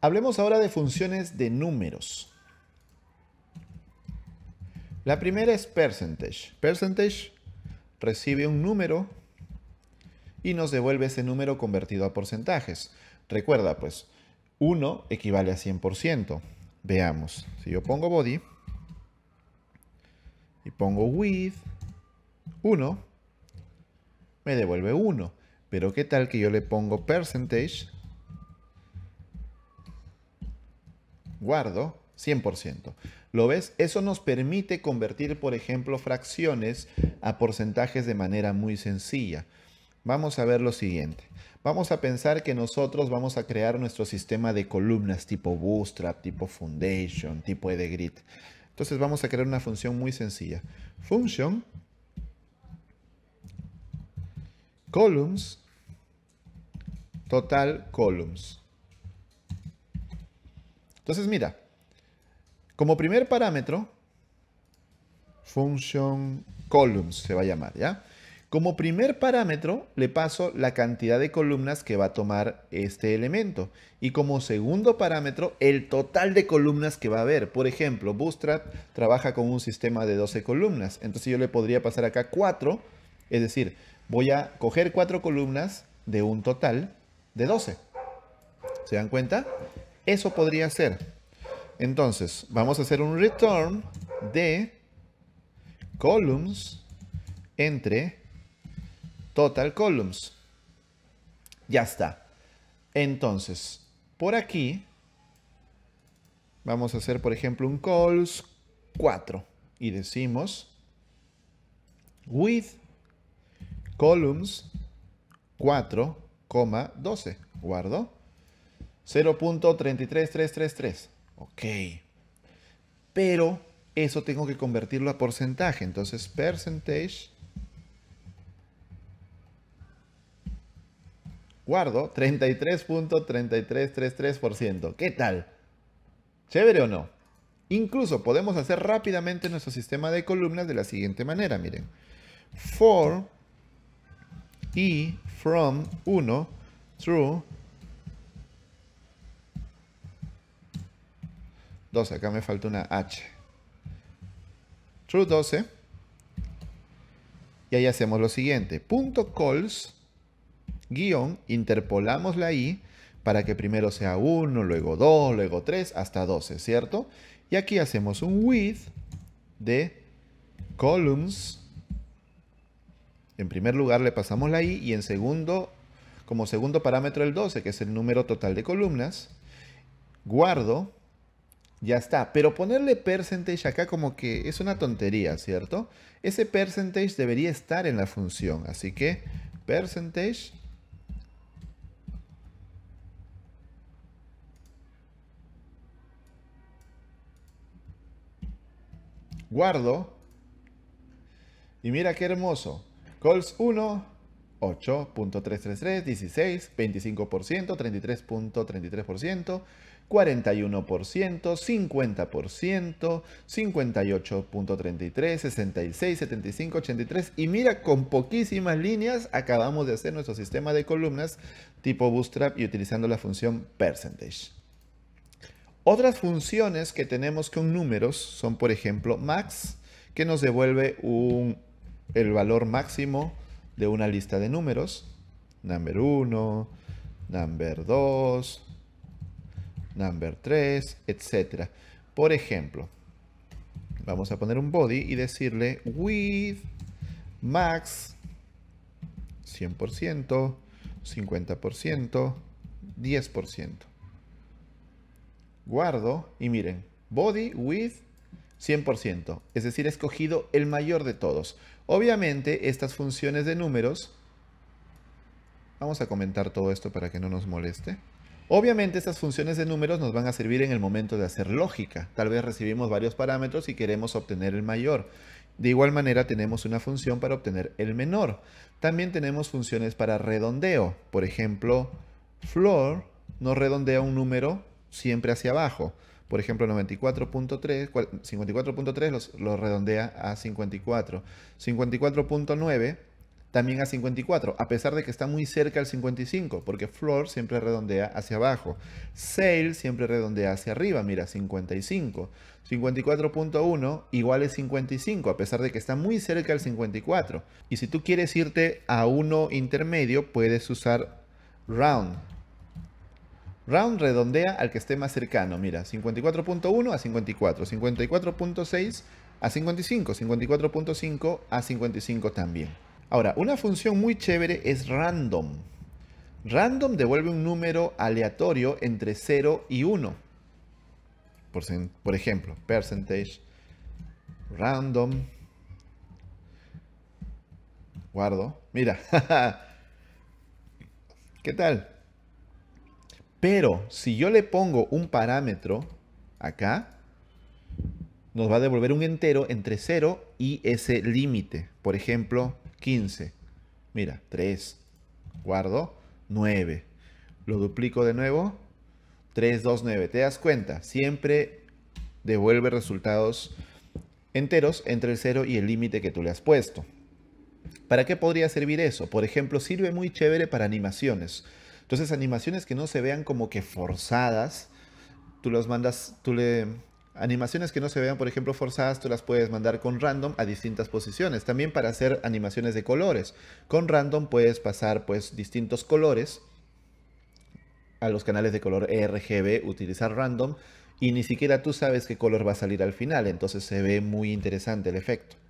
Hablemos ahora de funciones de números. La primera es percentage. Percentage recibe un número y nos devuelve ese número convertido a porcentajes. Recuerda, pues, 1 equivale a 100%. Veamos, si yo pongo body y pongo width 1, me devuelve 1. Pero ¿qué tal que yo le pongo percentage guardo 100%. ¿Lo ves? Eso nos permite convertir, por ejemplo, fracciones a porcentajes de manera muy sencilla. Vamos a ver lo siguiente. Vamos a pensar que nosotros vamos a crear nuestro sistema de columnas tipo Bootstrap, tipo Foundation, tipo Grid. Entonces vamos a crear una función muy sencilla. Function columns total columns. Entonces, mira, como primer parámetro, function columns se va a llamar, ¿ya? Como primer parámetro le paso la cantidad de columnas que va a tomar este elemento. Y como segundo parámetro, el total de columnas que va a haber. Por ejemplo, Bootstrap trabaja con un sistema de 12 columnas. Entonces yo le podría pasar acá 4. Es decir, voy a coger 4 columnas de un total de 12. ¿Se dan cuenta? Eso podría ser. Entonces, vamos a hacer un return de columns entre total columns. Ya está. Entonces, por aquí vamos a hacer, por ejemplo, un calls 4 y decimos with columns 4,12. Guardo. 0.33333. Ok. Pero eso tengo que convertirlo a porcentaje. Entonces, percentage. Guardo 33.3333%. ¿Qué tal? ¿Chévere o no? Incluso podemos hacer rápidamente nuestro sistema de columnas de la siguiente manera, miren. For y from 1, true, 12, acá me falta una H. True 12. Y ahí hacemos lo siguiente. Punto calls, guión, interpolamos la I para que primero sea 1, luego 2, luego 3, hasta 12, ¿cierto? Y aquí hacemos un width de columns. En primer lugar le pasamos la i y en segundo, como segundo parámetro el 12, que es el número total de columnas. Guardo ya está. Pero ponerle percentage acá como que es una tontería, ¿cierto? Ese percentage debería estar en la función. Así que percentage guardo y mira qué hermoso. Calls 1, 8.333, 16, 25%, 33.33%, 41%, 50%, 58.33, 66, 75, 83. Y mira, con poquísimas líneas acabamos de hacer nuestro sistema de columnas tipo Bootstrap y utilizando la función percentage. Otras funciones que tenemos con números son, por ejemplo, max, que nos devuelve el valor máximo de una lista de números. Number 1, number 2, number 3, etc. Por ejemplo, vamos a poner un body y decirle with max 100%, 50%, 10%. Guardo y miren, body with 100%, es decir, he escogido el mayor de todos. Obviamente, estas funciones de números, vamos a comentar todo esto para que no nos moleste. Obviamente estas funciones de números nos van a servir en el momento de hacer lógica. Tal vez recibimos varios parámetros y queremos obtener el mayor. De igual manera tenemos una función para obtener el menor. También tenemos funciones para redondeo. Por ejemplo, floor nos redondea un número siempre hacia abajo. Por ejemplo, 94.3, 54.3 lo redondea a 54. 54.9 también a 54, a pesar de que está muy cerca al 55, porque floor siempre redondea hacia abajo. Sale siempre redondea hacia arriba, mira, 55. 54.1 igual es 55, a pesar de que está muy cerca al 54. Y si tú quieres irte a uno intermedio, puedes usar round. Round redondea al que esté más cercano, mira, 54.1 a 54, 54.6 a 55, 54.5 a 55 también. Ahora, una función muy chévere es random. Random devuelve un número aleatorio entre 0 y 1. Por, por ejemplo, percentage random. Guardo. Mira. ¿Qué tal? Pero si yo le pongo un parámetro acá, nos va a devolver un entero entre 0 y ese límite. Por ejemplo, 15. Mira, 3. Guardo. 9. Lo duplico de nuevo. 3, 2, 9. ¿Te das cuenta? Siempre devuelve resultados enteros entre el 0 y el límite que tú le has puesto. ¿Para qué podría servir eso? Por ejemplo, sirve muy chévere para animaciones. Entonces, animaciones que no se vean como que forzadas, tú las mandas, tú le Animaciones que no se vean, por ejemplo, forzadas, tú las puedes mandar con random a distintas posiciones. También para hacer animaciones de colores. Con random puedes pasar pues distintos colores a los canales de color e RGB, utilizar random y ni siquiera tú sabes qué color va a salir al final, entonces se ve muy interesante el efecto.